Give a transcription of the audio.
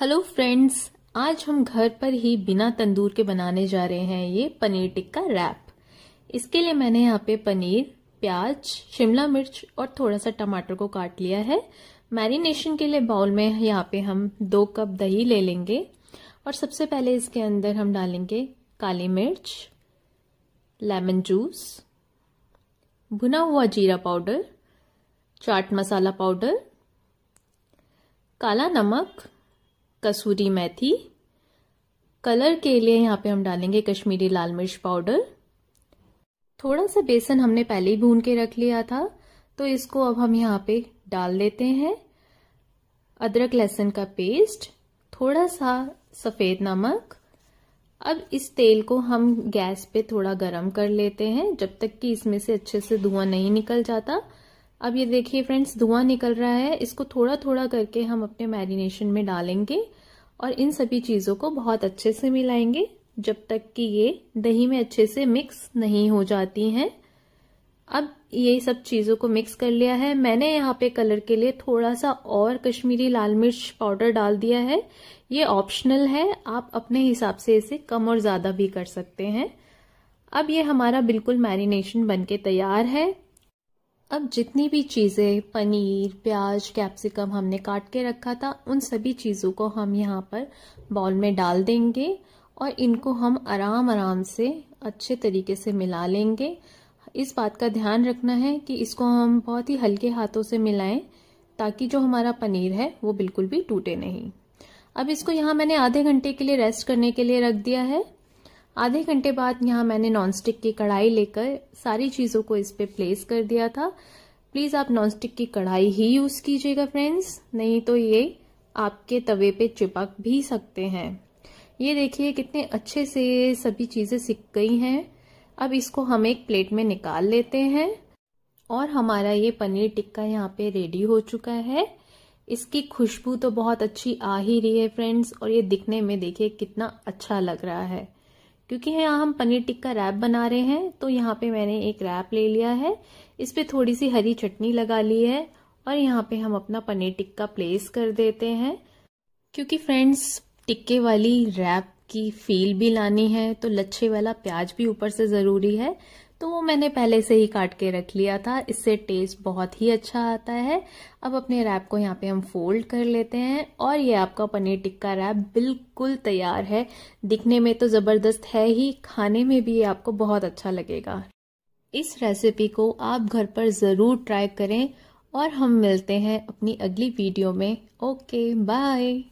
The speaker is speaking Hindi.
हेलो फ्रेंड्स आज हम घर पर ही बिना तंदूर के बनाने जा रहे हैं ये पनीर टिक्का रैप इसके लिए मैंने यहाँ पे पनीर प्याज शिमला मिर्च और थोड़ा सा टमाटर को काट लिया है मैरिनेशन के लिए बाउल में यहाँ पे हम दो कप दही ले लेंगे और सबसे पहले इसके अंदर हम डालेंगे काली मिर्च लेमन जूस भुना हुआ जीरा पाउडर चाट मसाला पाउडर काला नमक कसूरी मेथी कलर के लिए यहाँ पे हम डालेंगे कश्मीरी लाल मिर्च पाउडर थोड़ा सा बेसन हमने पहले ही भून के रख लिया था तो इसको अब हम यहाँ पे डाल देते हैं अदरक लहसुन का पेस्ट थोड़ा सा सफ़ेद नमक अब इस तेल को हम गैस पे थोड़ा गरम कर लेते हैं जब तक कि इसमें से अच्छे से धुआं नहीं निकल जाता अब ये देखिए फ्रेंड्स धुआं निकल रहा है इसको थोड़ा थोड़ा करके हम अपने मैरिनेशन में डालेंगे और इन सभी चीज़ों को बहुत अच्छे से मिलाएंगे जब तक कि ये दही में अच्छे से मिक्स नहीं हो जाती हैं अब ये सब चीज़ों को मिक्स कर लिया है मैंने यहाँ पे कलर के लिए थोड़ा सा और कश्मीरी लाल मिर्च पाउडर डाल दिया है ये ऑप्शनल है आप अपने हिसाब से इसे कम और ज़्यादा भी कर सकते हैं अब ये हमारा बिल्कुल मैरिनेशन बनके तैयार है अब जितनी भी चीज़ें पनीर प्याज कैप्सिकम हमने काट के रखा था उन सभी चीज़ों को हम यहाँ पर बाउल में डाल देंगे और इनको हम आराम आराम से अच्छे तरीके से मिला लेंगे इस बात का ध्यान रखना है कि इसको हम बहुत ही हल्के हाथों से मिलाएं ताकि जो हमारा पनीर है वो बिल्कुल भी टूटे नहीं अब इसको यहाँ मैंने आधे घंटे के लिए रेस्ट करने के लिए रख दिया है आधे घंटे बाद यहाँ मैंने नॉनस्टिक की कढ़ाई लेकर सारी चीज़ों को इस पर प्लेस कर दिया था प्लीज़ आप नॉनस्टिक की कढ़ाई ही यूज़ कीजिएगा फ्रेंड्स नहीं तो ये आपके तवे पे चिपक भी सकते हैं ये देखिए कितने अच्छे से सभी चीज़ें सिक गई हैं अब इसको हम एक प्लेट में निकाल लेते हैं और हमारा ये पनीर टिक्का यहाँ पे रेडी हो चुका है इसकी खुशबू तो बहुत अच्छी आ ही रही है फ्रेंड्स और ये दिखने में देखिए कितना अच्छा लग रहा है क्योंकि यहाँ हम पनीर टिक्का रैप बना रहे हैं तो यहाँ पे मैंने एक रैप ले लिया है इस पर थोड़ी सी हरी चटनी लगा ली है और यहाँ पे हम अपना पनीर टिक्का प्लेस कर देते हैं क्योंकि फ्रेंड्स टिक्के वाली रैप की फील भी लानी है तो लच्छे वाला प्याज भी ऊपर से ज़रूरी है तो वो मैंने पहले से ही काट के रख लिया था इससे टेस्ट बहुत ही अच्छा आता है अब अपने रैप को यहाँ पे हम फोल्ड कर लेते हैं और ये आपका पनीर टिक्का रैप बिल्कुल तैयार है दिखने में तो ज़बरदस्त है ही खाने में भी ये आपको बहुत अच्छा लगेगा इस रेसिपी को आप घर पर ज़रूर ट्राई करें और हम मिलते हैं अपनी अगली वीडियो में ओके बाय